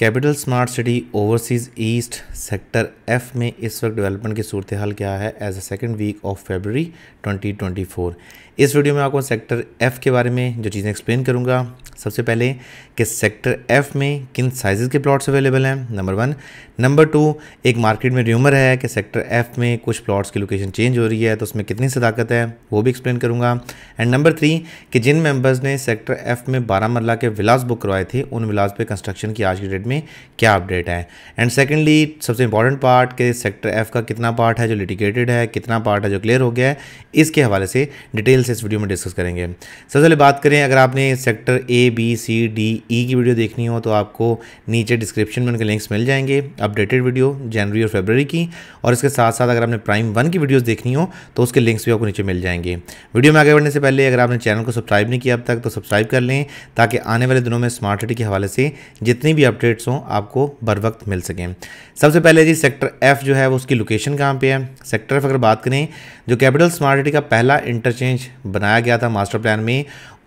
capital smart city overseas east sector F में इस वक्त डेवलपमेंट की सूरत हाल क्या है as a second week of February 2024 इस वीडियो में आपको सेक्टर एफ के बारे में जो चीज़ें एक्सप्लेन करूँगा सबसे पहले कि सेक्टर एफ में किन साइज़ के प्लॉट्स अवेलेबल हैं नंबर वन नंबर टू एक मार्केट में र्यूमर है कि सेक्टर एफ में कुछ प्लॉट्स की लोकेशन चेंज हो रही है तो उसमें कितनी सदाकत है वो भी एक्सप्लेन करूँगा एंड नंबर थ्री कि जिन मेंबर्स ने सेक्टर एफ में बारह मरला के विलास बुक करवाए थे उन विलास पे कंस्ट्रक्शन की आज की डेट में क्या अपडेट है एंड सेकेंडली सबसे इंपॉर्टेंट पार्ट के सेक्टर एफ का कितना पार्ट है जो लिटिगेटेड है कितना पार्ट है जो क्लियर हो गया है इसके हवाले से डिटेल से इस वीडियो में डिस्कस करेंगे सबसे पहले बात करें अगर आपने sector A B C D E की वीडियो देखनी हो तो आपको नीचे डिस्क्रिप्शन में उनके लिंक्स मिल जाएंगे अपडेटेड वीडियो जनवरी और फेबररी की और इसके साथ साथ अगर आपने प्राइम वन की वीडियोज़ देखनी हो तो उसके लिंक्स भी आपको नीचे मिल जाएंगे वीडियो में आगे बढ़ने से पहले अगर आपने चैनल को सब्सक्राइब नहीं किया अब तक तो सब्सक्राइब कर लें ताकि आने वाले दिनों में स्मार्ट सिटी के हवाले से जितनी भी अपडेट अपडेट्स हों आपको बर वक्त मिल सकें सबसे पहले जी सेक्टर एफ़ जो है वो उसकी लोकेशन कहाँ पे है सेक्टर एफ अगर बात करें जो कैपिटल स्मार्ट सिटी का पहला इंटरचेंज बनाया गया था मास्टर प्लान में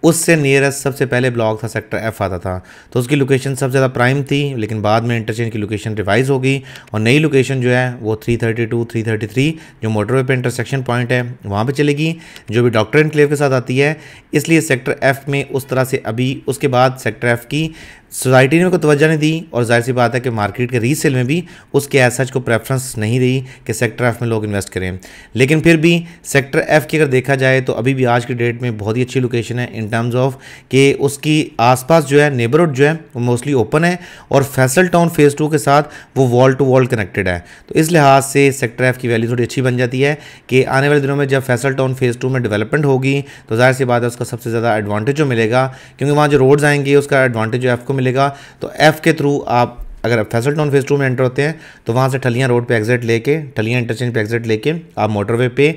उससे नियरेस्ट सबसे पहले ब्लॉक था सेक्टर एफ आता था तो उसकी लोकेशन सबसे ज़्यादा प्राइम थी लेकिन बाद में इंटरचेंज की लोकेशन रिवाइज होगी और नई लोकेशन जो है वो 332, 333 जो मोटरवे पे इंटरसेक्शन पॉइंट है वहाँ पे चलेगी जो भी डॉक्टर इनक्लेव के साथ आती है इसलिए सेक्टर एफ में उस तरह से अभी उसके बाद सेक्टर एफ की सोसाइटी ने को तोज्जा नहीं दी और जाहिर सी बात है कि मार्केट के रीसेल में भी उसके एसच को प्रेफरेंस नहीं रही कि सेक्टर एफ़ में लोग इन्वेस्ट करें लेकिन फिर भी सेक्टर एफ़ की अगर देखा जाए तो अभी भी आज की डेट में बहुत ही अच्छी लोकेशन है टर्म्स ऑफ कि उसकी आसपास जो है नेबरहुड जो है वो मोस्टली ओपन है और फैसल टाउन फेज़ टू के साथ वो वॉल टू वॉल कनेक्टेड है तो इस लिहाज से सेक्टर एफ की वैल्यू थोड़ी अच्छी बन जाती है कि आने वाले दिनों में जब फैसल टाउन फेज़ टू में डेवलपमेंट होगी तो जाहिर सी बात है उसका सबसे ज़्यादा एडवांटेज जो मिलेगा क्योंकि वहाँ जो रोड्स आएंगे उसका एडवांटेज जो एफ़ को मिलेगा तो एफ़ के थ्रू आप अगर आप फैसल टाउन फेज़ टू में एंटर होते हैं तो वहाँ से ठलियाँ रोड पे एग्जिट लेके ठलियाँ इंटरचेंज पे एग्जिट लेके आप मोटरवे पे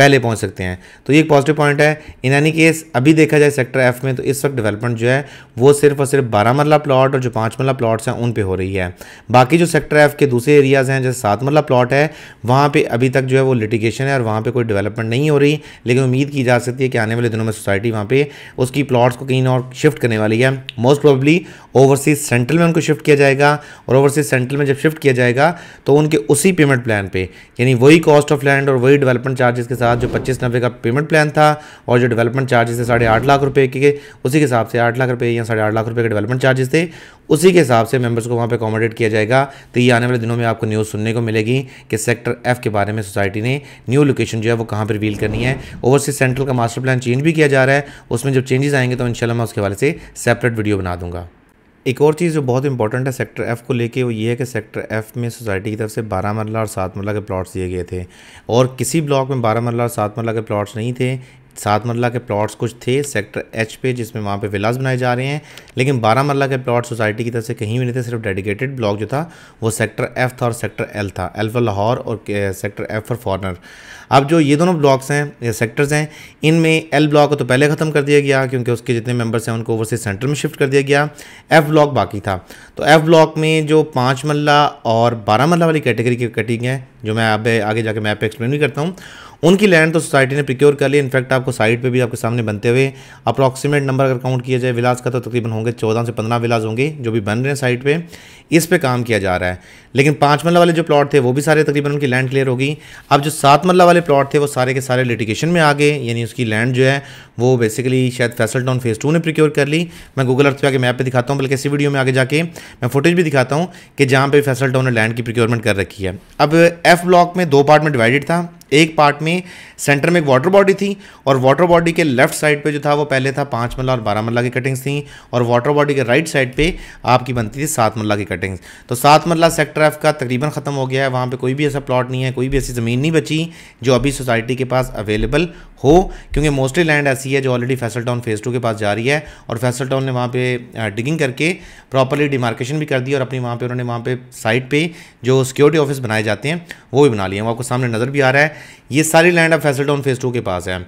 पहले पहुंच सकते हैं तो ये एक पॉजिटिव पॉइंट है इन एनी केस अभी देखा जाए सेक्टर एफ में तो इस वक्त डेवलपमेंट जो है वो सिर्फ और सिर्फ बारह मरला प्लॉट और जो पाँच मरला प्लॉट्स हैं उन पर हो रही है बाकी जो सेक्टर एफ के दूसरे एरियाज़ हैं जैसे सात मरला प्लॉट है वहाँ पर अभी तक जो है वो लिटिगेशन है और वहाँ पर कोई डेवलपमेंट नहीं हो रही लेकिन उम्मीद की जा सकती है कि आने वाले दिनों में सोसाइटी वहाँ पर उसकी प्लॉट्स को कहीं और शिफ्ट करने वाली है मोस्ट प्रॉब्ली ओवरसीज सेंट्रल में उनको शिफ्ट किया जाएगा और ओवरसीज सेंट्रल में जब शिफ्ट किया जाएगा तो उनके उसी पेमेंट प्लान पे यानी वही कॉस्ट ऑफ लैंड और वही डेवलपमेंट चार्जेस के साथ साथ जो पच्चीस नब्बे का पेमेंट प्लान था और जो डेवलपमेंट चार्जेस थे साढ़े आठ लाख रुपये के उसी के हिसाब से आठ लाख रुपये या साढ़े आठ लाख रुपये के डेवलपमेंट चार्जेस थे उसी के हिसाब से मेंबर्स को वहाँ पे अकोमोडेट किया जाएगा तो ये आने वाले दिनों में आपको न्यूज़ सुनने को मिलेगी कि सेक्टर एफ़ के बारे में सोसाइटी ने न्यू लोकेशन जो है वो कहाँ पर रिवील करनी है ओवरसीज सेंट्रल का मास्टर प्लान चेंज भी किया जा रहा है उसमें जब चेंजेस आएंगे तो इन मैं उसके हवाले से सेपरेट वीडियो बना दूँगा एक और चीज़ जो बहुत इंपॉर्टेंट है सेक्टर एफ़ को लेके वो ये है कि सेक्टर एफ़ में सोसाइटी की तरफ से बारह मरला और सात मरला के प्लाट्स दिए गए थे और किसी ब्लॉक में बारह मरला और सात मरला के प्लाट्स नहीं थे सात मरला के प्लॉट्स कुछ थे सेक्टर एच पे जिसमें वहाँ पे विलास बनाए जा रहे हैं लेकिन बारह मरला के प्लॉट सोसाइटी की तरफ से कहीं भी नहीं थे सिर्फ डेडिकेटेड ब्लॉक जो था वो सेक्टर एफ था और सेक्टर एल था एल फॉर लाहौर और सेक्टर एफ फॉर फॉरनर अब जो ये दोनों ब्लॉक्स हैं या सेक्टर्स हैं इनमें एल ब्लॉक को तो पहले ख़त्म कर दिया गया क्योंकि उसके जितने मेम्बर्स हैं उनको ओवरसीज सेंटर में शिफ्ट कर दिया गया एफ ब्लॉक बाकी था तो एफ ब्लॉक में जो पाँच मल्ला और बारह मल्ला वाली कैटेगरी की कटिंग है जो मैं अब आगे जाके मैप पर एक्सप्लेन भी करता हूँ उनकी लैंड तो सोसाइटी ने प्रिक्योर कर ली इनफैक्ट आपको साइट पे भी आपके सामने बनते हुए अप्रॉक्सीमेट नंबर अगर काउंट किया जाए विलाज का तो तकरीबन होंगे चौदह से पंद्रह विलाज होंगे जो भी बन रहे हैं साइट पर इस पे काम किया जा रहा है लेकिन पाँच मरला वाले जो प्लॉट थे वो भी सारे तकरीबन उनकी लैंड क्लियर हो गई अब जो सात मरला वाले प्लॉट थे वो सारे के सारे लिटिगेशन में आ गए यानी उसकी लैंड जो है वो बेसिकली शायद फैसल टाउन फेज़ टू ने प्रिक्योर कर ली मैं गूगल अर्थ पे आगे मैप पे दिखाता हूँ बल्कि इसी वीडियो में आगे जाके मैं फुटेज भी दिखाता हूँ कि जहाँ पर फैसल टाउन ने लैंड की प्रिक्योरमेंट कर रखी है अब एफ ब्लॉक में दो पार्ट में डिवाइडेड था एक पार्ट में सेंटर में एक वाटर बॉडी थी और वाटर बॉडी के लेफ्ट साइड पे जो था वो पहले था पाँच मल्ला और बारह मल्ला की कटिंग्स थी और वाटर बॉडी के राइट साइड पे आपकी बनती थी सात मल्ला की कटिंग सेटिंग्स तो सात मरला सेक्टर एफ का तकरीबन ख़त्म हो गया है वहाँ पे कोई भी ऐसा प्लॉट नहीं है कोई भी ऐसी ज़मीन नहीं बची जो अभी सोसाइटी के पास अवेलेबल हो क्योंकि मोस्टली लैंड ऐसी है जो already Faisal town phase two के पास जा रही है और फैसल टाउन ने वहाँ पर डिगिंग करके प्रॉपरली डिमार्केशन भी कर दी और अपनी वहाँ पर उन्होंने वहाँ पर साइट पर जो सिक्योरिटी ऑफिस बनाए जाते हैं वो भी बना लिए हैं वो आपको सामने नज़र भी आ रहा है ये सारी लैंड अब फैसल टाउन फेज़ टू के पास है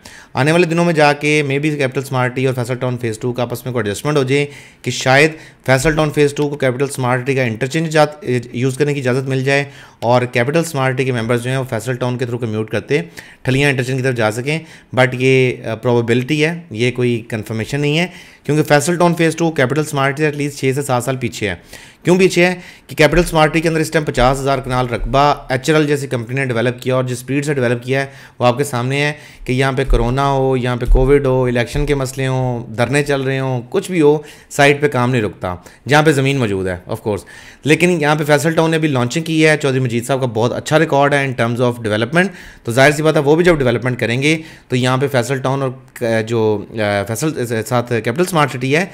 आने वाले दिनों में जाके मे बी कैपिटल स्मार्टी और फैसल टाउन फेज़ टू का आपस में कोई एडजस्टमेंट हो जाए कि शायद फैसल टाउन फेज़ टू को कैपिटल स्मार्टी जगह इंटरचेंज यूज़ करने की इजाज़त मिल जाए और कैपिटल स्मार्ट के मेंबर्स जो हैं वो फैसल टाउन के थ्रू कम्यूट करते ठलियाँ इंटरचेंज की तरफ जा सकें बट ये प्रोबेबिलिटी है ये कोई कन्फर्मेशन नहीं है क्योंकि Faisal town phase two capital smart से एटलीस्ट छः से सात साल पीछे है क्यों पीछे है कि कैपिटल स्मार्टी के अंदर इस टाइम पचास हज़ार कनाल रकबा एच जैसी कंपनी ने डेवलप किया और जिस स्पीड से डेवलप किया है वो आपके सामने है कि यहाँ पे कोरोना हो यहाँ पे कोविड हो इलेक्शन के मसले हों धरने चल रहे हों कुछ भी हो साइड पर काम नहीं रुकता जहाँ पर ज़मीन मौजूद है ऑफकोर्स लेकिन यहाँ पर फैसल टाउन ने अभी लॉन्चिंग की है चौधरी मजीद साहब का बहुत अच्छा रिकॉर्ड है इन टर्म्स ऑफ डेवलपमेंट तो जाहिर सी बात है वो भी जब डेवलपमेंट करेंगे तो यहाँ पर फैसल टाउन और जो फैसल साथ कैपिटल स्मार्ट सिटी है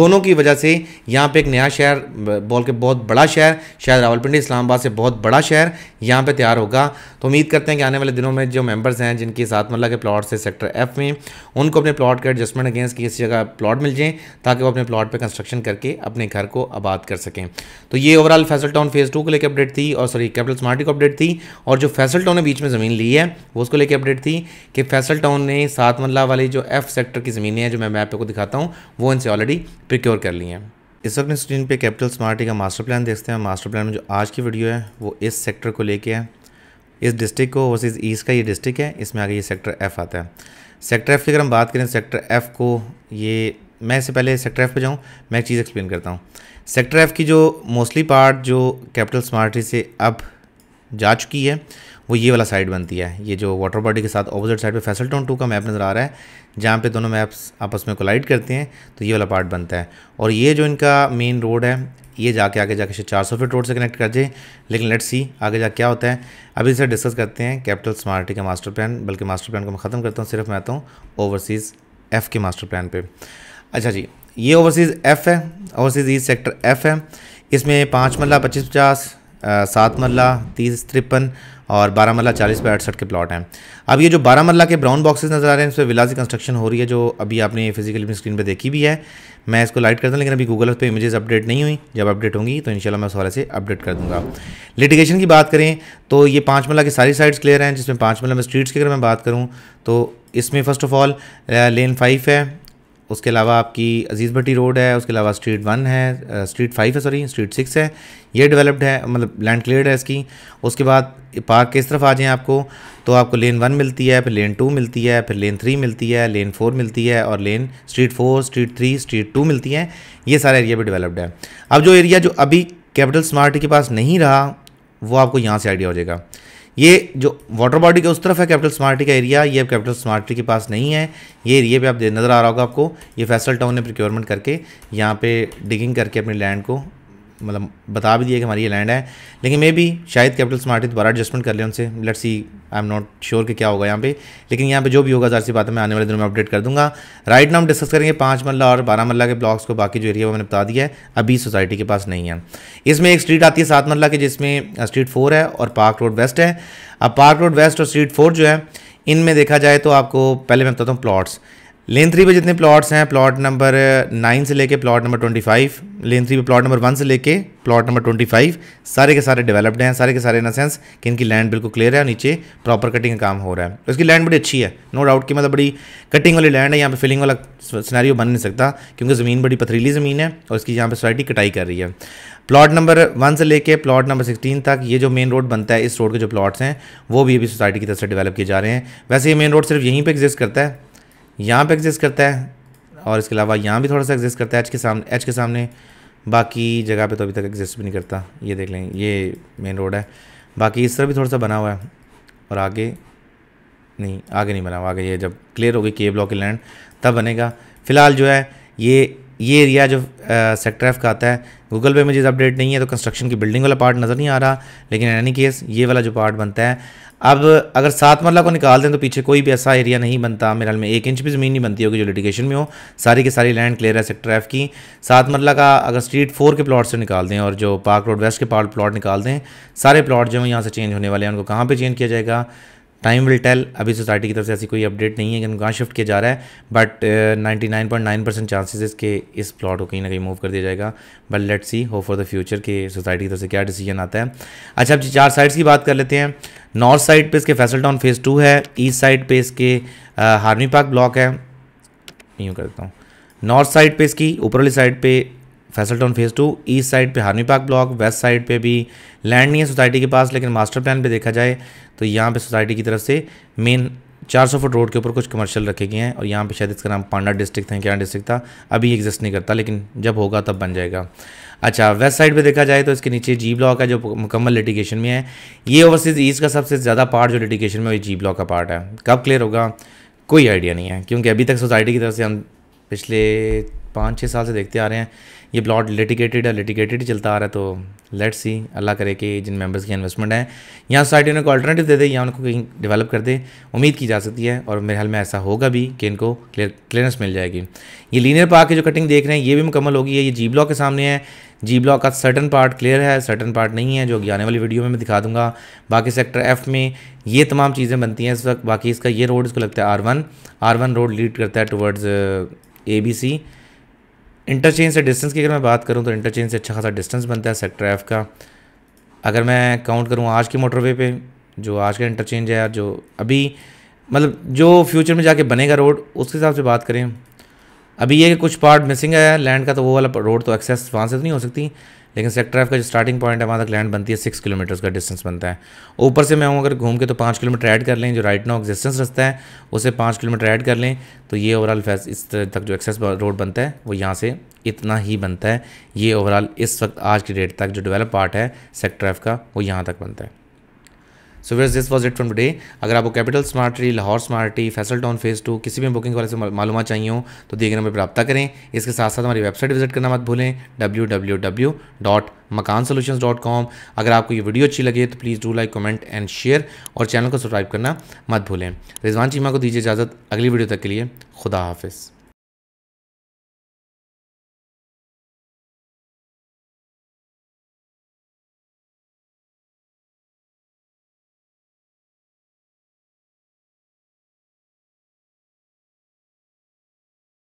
दोनों की वजह से यहाँ पे एक नया शहर बोल के बहुत बड़ा शहर शायद रावलपिंडी इस्लामाबाद से बहुत बड़ा शहर यहाँ पे तैयार होगा तो उम्मीद करते हैं कि आने वाले दिनों में जो मेंबर्स हैं जिनके साथ मल्ला के प्लॉट से सेक्टर एफ में उनको अपने प्लॉट के एडजस्टमेंट अगेंस्ट की किसी जगह प्लॉट मिल जाएँ ताकि वो अपने प्लाट पर कंस्ट्रक्शन करके अपने घर को आबाद कर सकें तो ये overall Faisal town phase two को लेकर अपडेट थी और सॉरी कैपिटल स्मार्टी को अपडेट थी और जो फैसल टाउन ने बीच में ज़मीन ली है वो उसको लेकर अपडेट थी कि फैसल टाउन ने सात मल्ला वाली जो एफ सेक्टर की ज़मीनें हैं जो मैं मैप को दिखाता हूँ वो इनसे ऑलरेडी प्रिक्योर कर ली हैं इस वक्त स्क्रीन पे कैपिटल स्मार्टी e का मास्टर प्लान देखते हैं मास्टर प्लान में जो आज की वीडियो है वो इस सेक्टर को लेके है इस डिस्ट्रिक्ट को वर्सेज ईस्ट का ये डिस्ट्रिक्ट है इसमें आगे ये सेक्टर एफ़ आता है सेक्टर एफ़ की अगर हम बात करें सेक्टर एफ़ को ये मैं इससे पहले सेक्टर एफ़ पे जाऊँ मैं एक चीज़ एक्सप्लेन करता हूँ सेक्टर एफ़ की जो मोस्टली पार्ट जो कैपिटल स्मार्टी e से अब जा चुकी है वो ये वाला साइड बनती है ये जो वाटर बॉडी के साथ ऑपोजिट साइड पे फैसलटोन टू का मैप नज़र आ रहा है जहाँ पे दोनों मैप्स आपस में कोलाइड करते हैं तो ये वाला पार्ट बनता है और ये जो इनका मेन रोड है ये जाके आगे जाके शायद चार सौ फीट रोड से कनेक्ट कर जाए लेकिन लेट्स सी आगे जाके क्या होता है अभी इसे डिस्कस करते हैं कैपिटल स्मार्टी का मास्टर प्लान बल्कि मास्टर प्लान को मैं ख़त्म करता हूँ सिर्फ मैं आता हूँ ओवरसीज़ एफ़ के मास्टर प्लान पर अच्छा जी ये ओवरसीज़ एफ़ है ओवरसीज़ ईस्ट सेक्टर एफ़ है इसमें पाँच मरला पच्चीस पचास सात मरला तीस तिरपन और बारह चालीस बाई अड़सठ के प्लॉट हैं अब ये जो बारह के ब्राउन बॉक्सेस नज़र आ रहे हैं इस पर विलासी कंस्ट्रक्शन हो रही है जो अभी आपने फिजिकली स्क्रीन पर देखी भी है मैं इसको लाइट करता हूँ लेकिन अभी गूगल पर पे इमेजेस अपडेट नहीं हुई जब अपडेट होंगी तो इंशाल्लाह मैं उस से अपडेट कर दूंगा लिटिगेशन की बात करें तो ये पाँच मल्ला की सारी साइड्स क्लियर हैं जिसमें पाँच मल्ला में स्ट्रीट्स की अगर मैं बात करूँ तो इसमें first of all lane five है उसके अलावा आपकी अजीज़ भट्टी रोड है उसके अलावा स्ट्रीट वन है स्ट्रीट फाइव है सॉरी स्ट्रीट सिक्स है ये डेवलप्ड है मतलब लैंड क्लियर है इसकी उसके बाद पार्क के इस तरफ आ जाएँ आपको तो आपको लेन वन मिलती है फिर लेन टू मिलती है फिर लेन थ्री मिलती है लेन फोर मिलती है और lane street four street three street two मिलती है ये सारा एरिया भी डेवलप्ड है अब जो एरिया जो अभी कैपिटल स्मार्ट के पास नहीं रहा वो आपको यहाँ से आइडिया हो जाएगा ये जो वाटर बॉडी के उस तरफ है कैपिटल स्मार्टी का एरिया ये अब कैपिटल स्मार्टी के पास नहीं है ये एरिया पे आप नज़र आ रहा होगा आपको ये फैसल टाउन ने प्रिक्योरमेंट करके यहाँ पे डिगिंग करके अपने लैंड को मतलब बता भी दिया कि हमारी ये लैंड है लेकिन मे भी शायद कैपिटल स्मार्ट दोबारा एडजस्टमेंट कर लें उनसे let's see I am not sure कि क्या होगा यहाँ पे लेकिन यहाँ पे जो भी होगा ज़ाहिर सी बात है मैं आने वाले दिनों में अपडेट कर दूंगा राइट नाम डिस्कस करेंगे पाँच मल्ला और बारह मल्ला के ब्लॉक्स को बाकी जो एरिया वो मैंने बता दिया है अभी सोसाइटी के पास नहीं है इसमें एक स्ट्रीट आती है सात मल्ला की जिसमें स्ट्रीट फोर है और पार्क रोड वेस्ट है अब पार्क रोड वेस्ट और स्ट्रीट फोर जो है इनमें देखा जाए तो आपको पहले मैं बताता हूँ प्लॉट्स लेन थ्री पे जितने प्लॉट्स हैं प्लॉट नंबर नाइन से लेके plot number twenty five lane three पे प्लॉट नंबर वन से लेके प्लॉट नंबर ट्वेंटी फाइव सारे के सारे डेवलप्ड हैं सारे के सारे इन सेंस कि इनकी लैंड बिल्कुल क्लियर है और नीचे प्रॉपर कटिंग का काम हो रहा है उसकी तो लैंड बड़ी अच्छी है नो डाउट की मतलब बड़ी कटिंग वाली लैंड है यहाँ पर फिलिंग वाला सिनारियो बन नहीं सकता क्योंकि ज़मीन बड़ी पथरीली ज़मीन है और इसकी यहाँ पर सोसाइटी कटाई कर रही है प्लॉट नंबर वन से लेके प्लॉट नंबर सिक्सटीन तक ये जो मेन रोड बनता है इस रोड के जो प्लॉट्स हैं वो भी अभी सोसाइटी की तरफ से डेवलप किए जा रहे हैं वैसे ये मेन रोड सिर्फ यहीं पर एग्जिस्ट करता है यहाँ पे एग्जिस्ट करता है और इसके अलावा यहाँ भी थोड़ा सा एग्जिस्ट करता है एच के सामने एच के सामने बाकी जगह पे तो अभी तक एग्जिस्ट भी नहीं करता ये देख लें ये मेन रोड है बाकी इस तरह भी थोड़ा सा बना हुआ है और आगे नहीं आगे नहीं बना हुआ आगे ये जब क्लियर होगी के ब्लॉक की लैंड तब बनेगा फ़िलहाल जो है ये ये एरिया जो सेक्टर एफ का आता है गूगल पे मुझे अपडेट नहीं है तो कंस्ट्रक्शन की बिल्डिंग वाला पार्ट नज़र नहीं आ रहा लेकिन एनी केस ये वाला जो पार्ट बनता है अब अगर सात मरला को निकाल दें तो पीछे कोई भी ऐसा एरिया नहीं बनता मेरे हाल में एक इंच भी ज़मीन नहीं बनती होगी जो लिटिगेशन में हो सारी की सारी लैंड क्लियर है सेक्टर एफ की सात मरला का अगर स्ट्रीट फोर के प्लॉट से निकाल दें और जो पार्क रोड वेस्ट के पार्ट प्लॉट निकाल दें सारे प्लॉट जो हैं यहाँ से चेंज होने वाले हैं उनको कहाँ पर चेंज किया जाएगा टाइम विल टेल अभी सोसाइटी की तरफ से ऐसी कोई अपडेट नहीं है कि कहाँ शिफ्ट किया जा रहा है but ninety nine point nine percent इसके इस प्लॉट को कहीं ना कहीं मूव कर दिया जाएगा but let see how for the future कि सोसाइटी की तरफ से क्या डिसीजन आता है अच्छा अब चार साइड्स की बात कर लेते हैं नॉर्थ साइड पे इसके फैसल टाउन फेज़ टू है ईस्ट साइड पे इसके हार्मी पार्क ब्लॉक है यूँ करता हूँ नॉर्थ साइड पे इसकी ऊपर वाली साइड पे Faisal town phase two east side पे हार्मी पार्क ब्लॉक वेस्ट साइड पे भी लैंड नहीं है सोसाइटी के पास लेकिन मास्टर प्लान पे देखा जाए तो यहाँ पे सोसाइटी की तरफ से मेन 400 फुट रोड के ऊपर कुछ कमर्शियल रखे गए हैं और यहाँ पे शायद इसका नाम पांडा डिस्ट्रिक्ट था क्या डिस्ट्रिक्ट था अभी एग्जिस्ट नहीं करता लेकिन जब होगा तब बन जाएगा अच्छा वेस्ट साइड पे देखा जाए तो इसके नीचे जी ब्लॉक है जो मुकम्मल लिटिगेशन में है ये ओवरसीज़ ईस्ट का सबसे ज़्यादा पार्ट जो लिटिगेशन में वही जी ब्लॉक का पार्ट है कब क्लियर होगा कोई आइडिया नहीं है क्योंकि अभी तक सोसाइटी की तरफ से हम पिछले पाँच छः साल से देखते आ रहे हैं ये प्लॉट लिटिगेटेड है लिटिगेटेड चलता आ रहा है तो लेट्स सी अल्लाह करे कि जिन मेंबर्स की इन्वेस्टमेंट है या सोसाइटी उनको अल्टरनेटिव दे दे या उनको कहीं डेवलप कर दे उम्मीद की जा सकती है और मेरे हाल में ऐसा होगा भी कि इनको क्लियर क्लियरेंस मिल जाएगी ये लीनियर पार्क की जो कटिंग देख रहे हैं ये भी मुकम्मल होगी है ये जी ब्लॉक के सामने है जी ब्लॉक का सर्टन पार्ट क्लियर है सर्टन पार्ट नहीं है जो कि आने वाली वीडियो में मैं दिखा दूंगा बाकी सेक्टर एफ में ये तमाम चीज़ें बनती हैं इस वक्त बाकी इसका ये रोड इसको लगता है R one R one road lead करता है towards A B C interchange से डिस्टेंस की अगर मैं बात करूँ तो इंटरचेंज से अच्छा खासा डिस्टेंस बनता है सेक्टर एफ का अगर मैं काउंट करूँ आज की मोटरवे पे जो आज का इंटरचेंज है जो अभी मतलब जो फ्यूचर में जाके बनेगा रोड उसके हिसाब से बात करें अभी ये कुछ पार्ट मिसिंग है लैंड का तो वो वाला रोड तो एक्सेस वहाँ से तो नहीं हो सकती लेकिन सेक्टर एफ का जो स्टार्टिंग पॉइंट है वहाँ तक लैंड बनती है सिक्स किलोमीटर्स का डिस्टेंस बनता है ऊपर से मैं हूँ अगर घूम के तो पाँच किलोमीटर ऐड कर लें जो राइट नाउ एक्जिस्टेंस रस्ता है उसे पाँच किलोमीटर ऐड कर लें तो ये ओवरऑल इस तक जो एक्सेस रोड बनता है वो यहाँ से इतना ही बनता है ये ओवरऑल इस वक्त आज की डेट तक जो डेवलप पार्ट है सेक्टर एफ का वो यहाँ तक बनता है so was this was it from today अगर आपको capital smart city Lahore smart city Faisal town phase two किसी भी बुकिंग वाले से मालूम चाहिए हो तो दिए गए नंबर पर रब्ता करें इसके साथ साथ हमारी वेबसाइट विजिट करना मत भूलें W W W dot Makaan solution dot com अगर आपको ये वीडियो अच्छी लगे तो please do like comment and share और चैनल को सब्सक्राइब करना मत भूलें रिजवान चीमा को दीजिए इजाज़त अगली वीडियो तक के लिए खुदा हाफिज़